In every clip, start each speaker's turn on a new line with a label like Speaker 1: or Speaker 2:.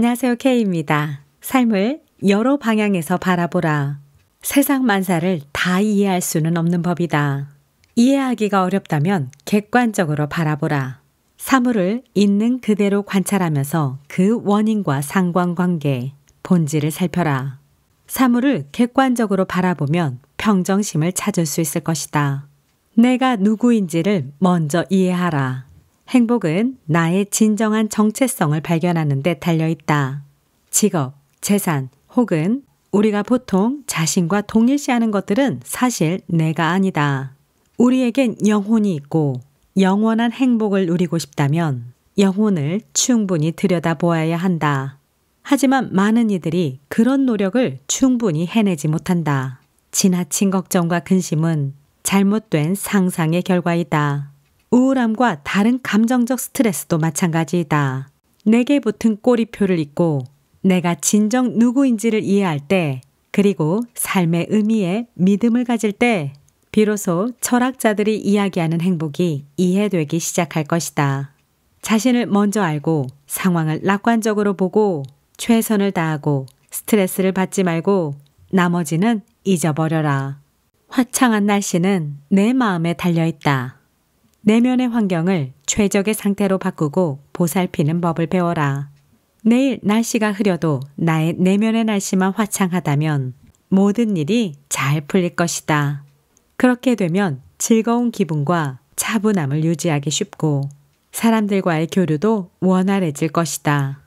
Speaker 1: 안녕하세요. K입니다. 삶을 여러 방향에서 바라보라. 세상 만사를 다 이해할 수는 없는 법이다. 이해하기가 어렵다면 객관적으로 바라보라. 사물을 있는 그대로 관찰하면서 그 원인과 상관관계, 본질을 살펴라. 사물을 객관적으로 바라보면 평정심을 찾을 수 있을 것이다. 내가 누구인지를 먼저 이해하라. 행복은 나의 진정한 정체성을 발견하는 데 달려 있다. 직업, 재산 혹은 우리가 보통 자신과 동일시하는 것들은 사실 내가 아니다. 우리에겐 영혼이 있고 영원한 행복을 누리고 싶다면 영혼을 충분히 들여다보아야 한다. 하지만 많은 이들이 그런 노력을 충분히 해내지 못한다. 지나친 걱정과 근심은 잘못된 상상의 결과이다. 우울함과 다른 감정적 스트레스도 마찬가지이다. 내게 붙은 꼬리표를 잊고 내가 진정 누구인지를 이해할 때 그리고 삶의 의미에 믿음을 가질 때 비로소 철학자들이 이야기하는 행복이 이해되기 시작할 것이다. 자신을 먼저 알고 상황을 낙관적으로 보고 최선을 다하고 스트레스를 받지 말고 나머지는 잊어버려라. 화창한 날씨는 내 마음에 달려있다. 내면의 환경을 최적의 상태로 바꾸고 보살피는 법을 배워라. 내일 날씨가 흐려도 나의 내면의 날씨만 화창하다면 모든 일이 잘 풀릴 것이다. 그렇게 되면 즐거운 기분과 차분함을 유지하기 쉽고 사람들과의 교류도 원활해질 것이다.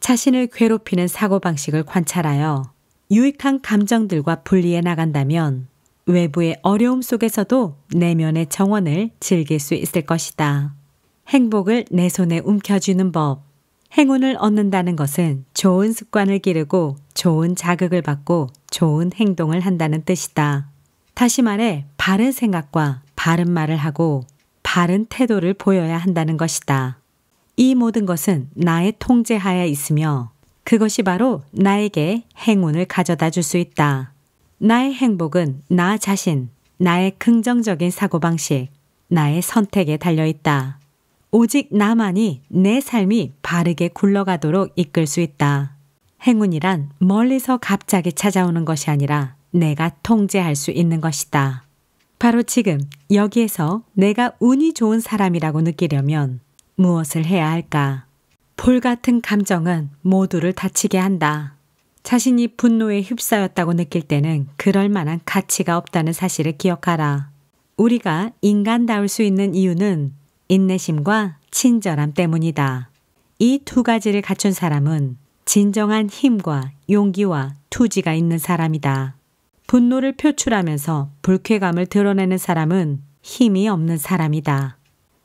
Speaker 1: 자신을 괴롭히는 사고방식을 관찰하여 유익한 감정들과 분리해 나간다면 외부의 어려움 속에서도 내면의 정원을 즐길 수 있을 것이다. 행복을 내 손에 움켜쥐는 법. 행운을 얻는다는 것은 좋은 습관을 기르고 좋은 자극을 받고 좋은 행동을 한다는 뜻이다. 다시 말해, 바른 생각과 바른 말을 하고 바른 태도를 보여야 한다는 것이다. 이 모든 것은 나의 통제하에 있으며 그것이 바로 나에게 행운을 가져다 줄 수 있다. 나의 행복은 나 자신, 나의 긍정적인 사고방식, 나의 선택에 달려 있다. 오직 나만이 내 삶이 바르게 굴러가도록 이끌 수 있다. 행운이란 멀리서 갑자기 찾아오는 것이 아니라 내가 통제할 수 있는 것이다. 바로 지금 여기에서 내가 운이 좋은 사람이라고 느끼려면 무엇을 해야 할까? 볼 같은 감정은 모두를 다치게 한다. 자신이 분노에 휩싸였다고 느낄 때는 그럴 만한 가치가 없다는 사실을 기억하라. 우리가 인간다울 수 있는 이유는 인내심과 친절함 때문이다. 이 두 가지를 갖춘 사람은 진정한 힘과 용기와 투지가 있는 사람이다. 분노를 표출하면서 불쾌감을 드러내는 사람은 힘이 없는 사람이다.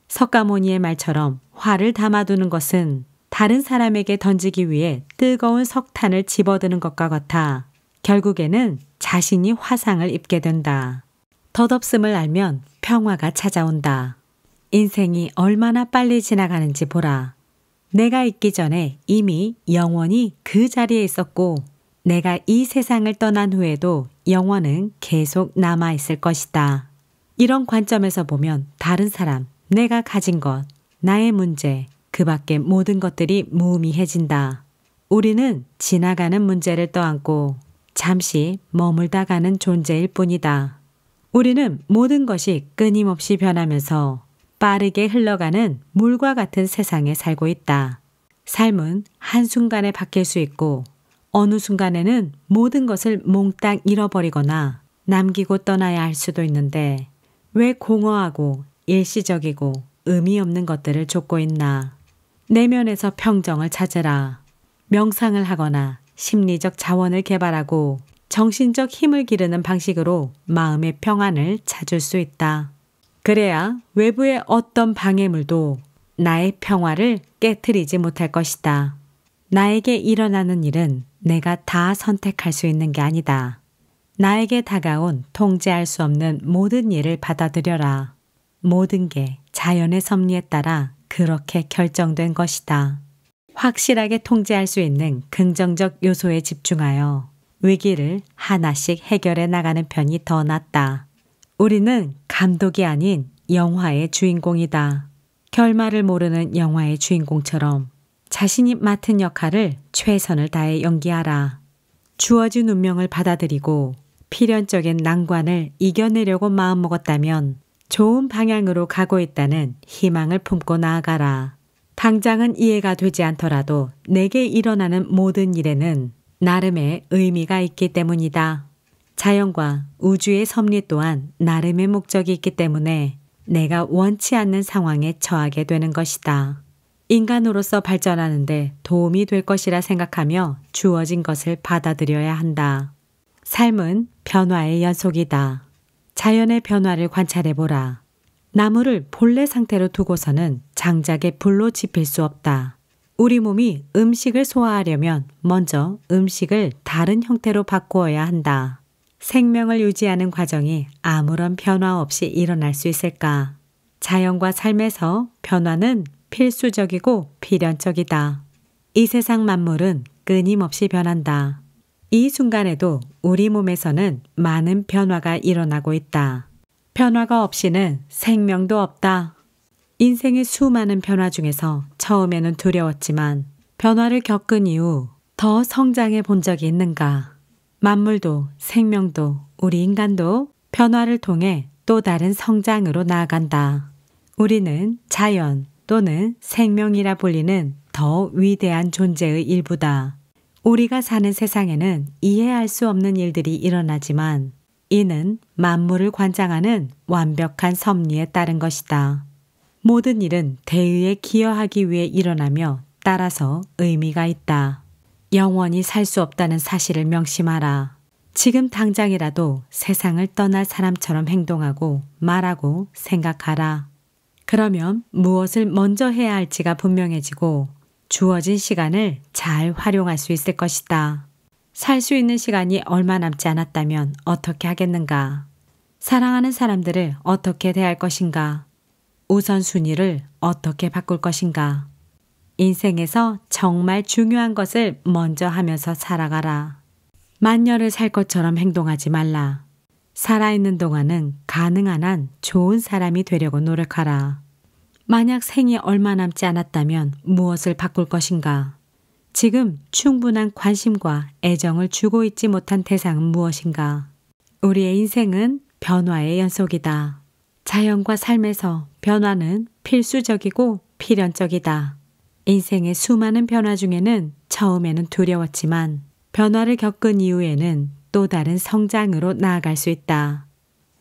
Speaker 1: 석가모니의 말처럼 화를 담아두는 것은 다른 사람에게 던지기 위해 뜨거운 석탄을 집어드는 것과 같아 결국에는 자신이 화상을 입게 된다. 덧없음을 알면 평화가 찾아온다. 인생이 얼마나 빨리 지나가는지 보라. 내가 있기 전에 이미 영원히 그 자리에 있었고 내가 이 세상을 떠난 후에도 영원은 계속 남아있을 것이다. 이런 관점에서 보면 다른 사람, 내가 가진 것, 나의 문제, 그밖에 모든 것들이 무의미해진다. 우리는 지나가는 문제를 떠안고 잠시 머물다 가는 존재일 뿐이다. 우리는 모든 것이 끊임없이 변하면서 빠르게 흘러가는 물과 같은 세상에 살고 있다. 삶은 한순간에 바뀔 수 있고 어느 순간에는 모든 것을 몽땅 잃어버리거나 남기고 떠나야 할 수도 있는데 왜 공허하고 일시적이고 의미 없는 것들을 쫓고 있나? 내면에서 평정을 찾으라. 명상을 하거나 심리적 자원을 개발하고 정신적 힘을 기르는 방식으로 마음의 평안을 찾을 수 있다. 그래야 외부의 어떤 방해물도 나의 평화를 깨뜨리지 못할 것이다. 나에게 일어나는 일은 내가 다 선택할 수 있는 게 아니다. 나에게 다가온 통제할 수 없는 모든 일을 받아들여라. 모든 게 자연의 섭리에 따라 그렇게 결정된 것이다. 확실하게 통제할 수 있는 긍정적 요소에 집중하여 위기를 하나씩 해결해 나가는 편이 더 낫다. 우리는 감독이 아닌 영화의 주인공이다. 결말을 모르는 영화의 주인공처럼 자신이 맡은 역할을 최선을 다해 연기하라. 주어진 운명을 받아들이고 필연적인 난관을 이겨내려고 마음먹었다면 좋은 방향으로 가고 있다는 희망을 품고 나아가라. 당장은 이해가 되지 않더라도 내게 일어나는 모든 일에는 나름의 의미가 있기 때문이다. 자연과 우주의 섭리 또한 나름의 목적이 있기 때문에 내가 원치 않는 상황에 처하게 되는 것이다. 인간으로서 발전하는데 도움이 될 것이라 생각하며 주어진 것을 받아들여야 한다. 삶은 변화의 연속이다. 자연의 변화를 관찰해 보라. 나무를 본래 상태로 두고서는 장작에 불로 지필 수 없다. 우리 몸이 음식을 소화하려면 먼저 음식을 다른 형태로 바꾸어야 한다. 생명을 유지하는 과정이 아무런 변화 없이 일어날 수 있을까? 자연과 삶에서 변화는 필수적이고 필연적이다. 이 세상 만물은 끊임없이 변한다. 이 순간에도 우리 몸에서는 많은 변화가 일어나고 있다. 변화가 없이는 생명도 없다. 인생의 수많은 변화 중에서 처음에는 두려웠지만 변화를 겪은 이후 더 성장해 본 적이 있는가? 만물도 생명도 우리 인간도 변화를 통해 또 다른 성장으로 나아간다. 우리는 자연 또는 생명이라 불리는 더 위대한 존재의 일부다. 우리가 사는 세상에는 이해할 수 없는 일들이 일어나지만 이는 만물을 관장하는 완벽한 섭리에 따른 것이다. 모든 일은 대의에 기여하기 위해 일어나며 따라서 의미가 있다. 영원히 살 수 없다는 사실을 명심하라. 지금 당장이라도 세상을 떠날 사람처럼 행동하고 말하고 생각하라. 그러면 무엇을 먼저 해야 할지가 분명해지고 주어진 시간을 잘 활용할 수 있을 것이다. 살 수 있는 시간이 얼마 남지 않았다면 어떻게 하겠는가? 사랑하는 사람들을 어떻게 대할 것인가? 우선순위를 어떻게 바꿀 것인가? 인생에서 정말 중요한 것을 먼저 하면서 살아가라. 만녀를 살 것처럼 행동하지 말라. 살아있는 동안은 가능한 한 좋은 사람이 되려고 노력하라. 만약 생이 얼마 남지 않았다면 무엇을 바꿀 것인가? 지금 충분한 관심과 애정을 주고 있지 못한 대상은 무엇인가? 우리의 인생은 변화의 연속이다. 자연과 삶에서 변화는 필수적이고 필연적이다. 인생의 수많은 변화 중에는 처음에는 두려웠지만 변화를 겪은 이후에는 또 다른 성장으로 나아갈 수 있다.